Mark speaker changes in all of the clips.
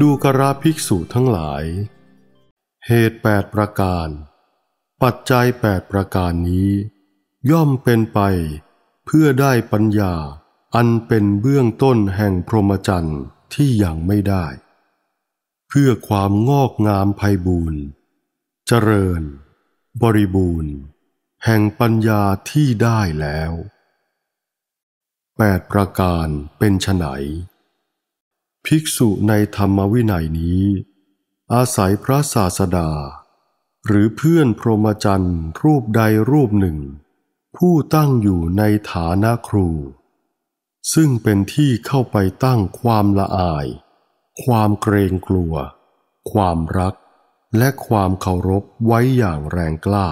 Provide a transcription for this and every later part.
Speaker 1: ดูกราภิกษุทั้งหลาย เหตุแปดประการ ปัจจัยแปดประการนี้ ย่อมเป็นไปเพื่อได้ปัญญาอันเป็นเบื้องต้นแห่งพรหมจรรย์ที่ยังไม่ได้ เพื่อความงอกงามไพบูรณ์ เจริญ บริบูรณ์ แห่งปัญญาที่ได้แล้วแปดประการเป็นไฉนภิกษุในธรรมวินัยนี้ อาศัยพระศาสดาหรือเพื่อนพรหมจรรย์รูปใดรูปหนึ่ง ผู้ตั้งอยู่ในฐานะครู ซึ่งเป็นที่เข้าไปตั้งความละอาย ความเกรงกลัว ความรักและความเคารพไว้อย่างแรงกล้า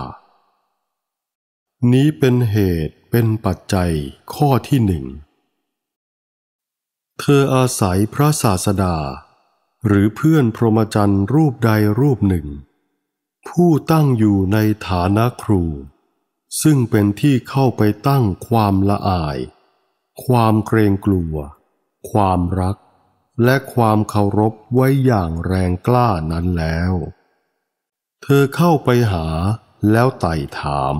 Speaker 1: นี้เป็นเหตุเป็นปัจจัยข้อที่หนึ่งเธออาศัยพระศาสดาหรือเพื่อนพรหมจรรย์รูปใดรูปหนึ่ง ผู้ตั้งอยู่ในฐานะครู ซึ่งเป็นที่เข้าไปตั้งความละอาย ความเกรงกลัว ความรักและความเคารพไว้อย่างแรงกล้านั้นแล้ว เธอเข้าไปหาแล้วไต่ถาม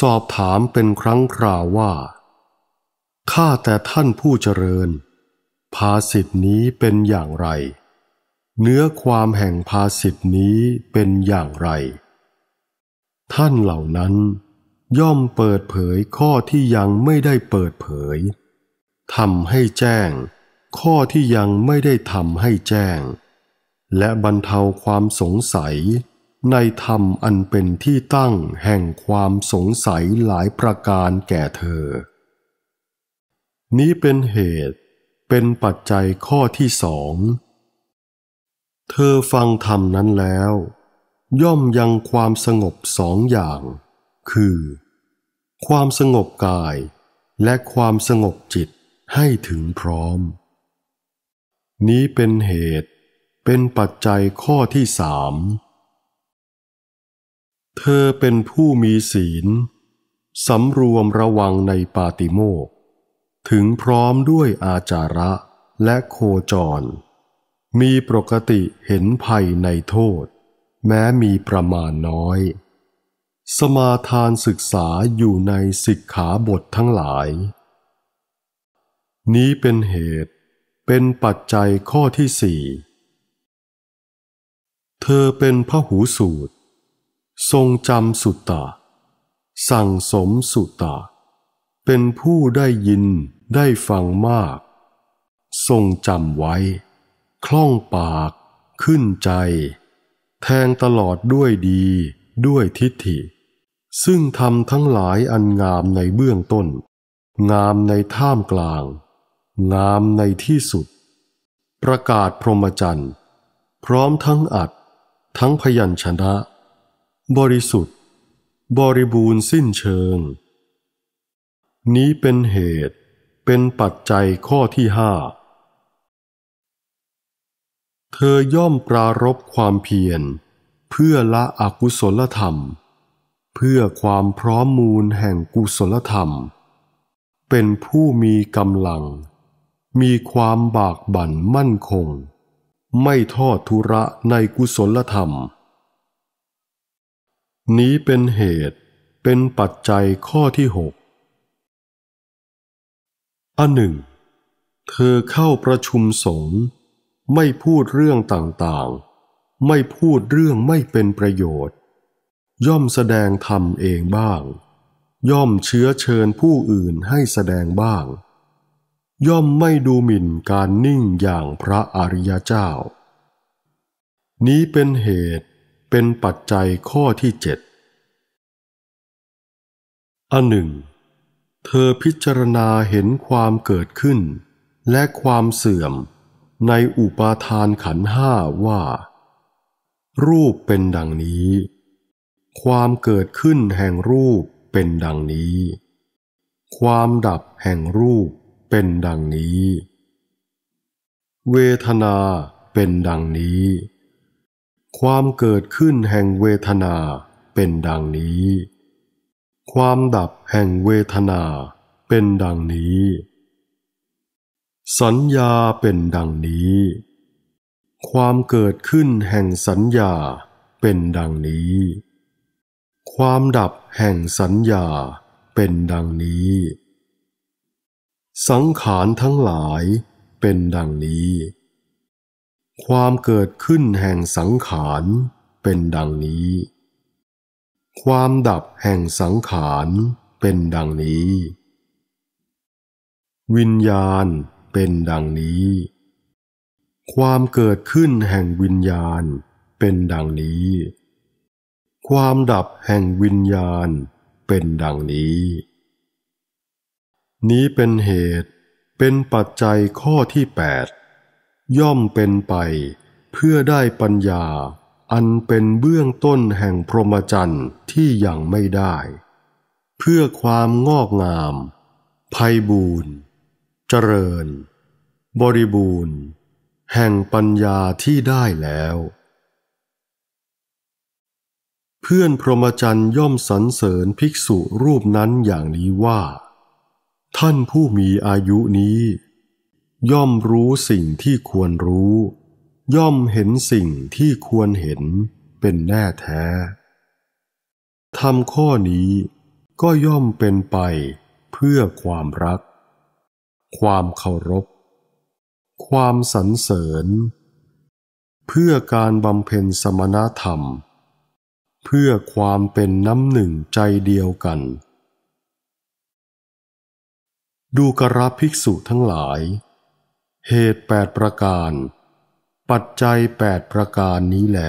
Speaker 1: สอบถามเป็นครั้งคราวว่าข้าแต่ท่านผู้เจริญภาสิทธินี้เป็นอย่างไร เนื้อความแห่งภาสิทธินี้เป็นอย่างไร ท่านเหล่านั้น ย่อมเปิดเผยข้อที่ยังไม่ได้เปิดเผยทำให้แจ้ง ข้อที่ยังไม่ได้ทำให้แจ้ง และบรรเทาความสงสัย ในธรรมอันเป็นที่ตั้งแห่งความสงสัยหลายประการแก่เธอ นี้เป็นเหตุเป็นปัจจัยข้อที่สอง เธอฟังธรรมนั้นแล้ว ย่อมยังความสงบสองอย่าง คือความสงบกายและความสงบจิตให้ถึงพร้อม นี้เป็นเหตุเป็นปัจจัยข้อที่สาม เธอเป็นผู้มีศีลสำรวมระวังในปาติโมกถึงพร้อมด้วยอาจาระและโคจร มีปกติเห็นภัยในโทษ แม้มีประมาณน้อย สมาทานศึกษาอยู่ในสิกขาบททั้งหลาย นี้เป็นเหตุเป็นปัจจัยข้อที่สี่ เธอเป็นพระหูสูตร ทรงจำสุตตะสั่งสมสุตตะเป็นผู้ได้ยินได้ฟังมาก ทรงจำไว้ คล่องปาก ขึ้นใจ แทงตลอดด้วยดีด้วยทิฏฐิ ซึ่งทำทั้งหลายอันงามในเบื้องต้น งามในท่ามกลาง งามในที่สุด ประกาศพรหมจรรย์ พร้อมทั้งอัด ทั้งพยัญชนะ บริสุทธิ์ บริบูรณ์สิ้นเชิงนี้เป็นเหตุเป็นปัจจัยข้อที่ห้า เธอย่อมปรารบความเพียร เพื่อละอกุศลธรรม เพื่อความพร้อมมูลแห่งกุศลธรรม เป็นผู้มีกำลัง มีความบากบั่นมั่นคง ไม่ทอดทุระในกุศลธรรม นี้เป็นเหตุเป็นปัจจัยข้อที่หกอันหนึ่งเธอเข้าประชุมสงฆ์ไม่พูดเรื่องต่างๆ ไม่พูดเรื่องไม่เป็นประโยชน์ ย่อมแสดงธรรมเองบ้าง ย่อมเชื้อเชิญผู้อื่นให้แสดงบ้าง ย่อมไม่ดูหมิ่นการนิ่งอย่างพระอริยเจ้า นี้เป็นเหตุเป็นปัจจัยข้อที่เจ็ดอันหนึ่งเธอพิจารณาเห็นความเกิดขึ้น และความเสื่อมในอุปาทานขันห้าว่า รูปเป็นดังนี้ ความเกิดขึ้นแห่งรูปเป็นดังนี้ ความดับแห่งรูปเป็นดังนี้ เวทนาเป็นดังนี้ ความเกิดขึ้นแห่งเวทนาเป็นดังนี้ความดับแห่งเวทนาเป็นดังนี้ สัญญาเป็นดังนี้ ความเกิดขึ้นแห่งสัญญาเป็นดังนี้ ความดับแห่งสัญญาเป็นดังนี้ สังขารทั้งหลายเป็นดังนี้ ความเกิดขึ้นแห่งสังขารเป็นดังนี้ความดับแห่งสังขารเป็นดังนี้ วิญญาณเป็นดังนี้ ความเกิดขึ้นแห่งวิญญาณเป็นดังนี้ ความดับแห่งวิญญาณเป็นดังนี้ นี้เป็นเหตุเป็นปัจจัยข้อที่แปดย่อมเป็นไปเพื่อได้ปัญญาอันเป็นเบื้องต้นแห่งพรหมจรรย์ที่ยังไม่ได้ เพื่อความงอกงาม ภัยบูรณ์เจริญ บริบูรณ์ แห่งปัญญาที่ได้แล้ว เพื่อนพรหมจรรย์ย่อมสรรเสริญภิกษุรูปนั้นอย่างนี้ว่า ท่านผู้มีอายุนี้ย่อมรู้สิ่งที่ควรรู้ย่อมเห็นสิ่งที่ควรเห็นเป็นแน่แท้ ทำข้อนี้ก็ย่อมเป็นไปเพื่อความรัก ความเคารพ ความสรรเสริญ เพื่อการบำเพ็ญสมณธรรม เพื่อความเป็นน้ำหนึ่งใจเดียวกัน ดูกระภิกษุทั้งหลาย เหตุแปดประการปัจจัยแปดประการนี้แหล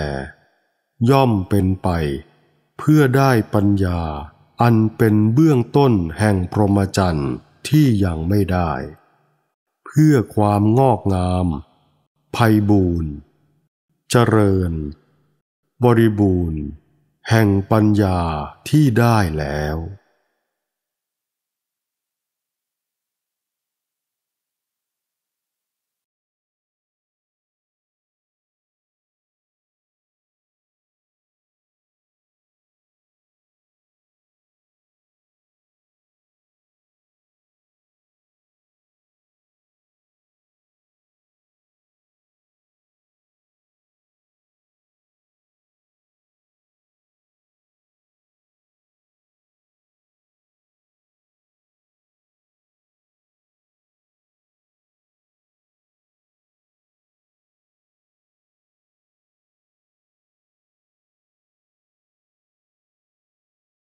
Speaker 1: ย่อมเป็นไป เพื่อได้ปัญญา อันเป็นเบื้องต้นแห่งพรหมจรรย์ที่ยังไม่ได้ เพื่อความงอกงามไพบูรณ์ เจริญ บริบูรณ์ แห่งปัญญาที่ได้แล้ว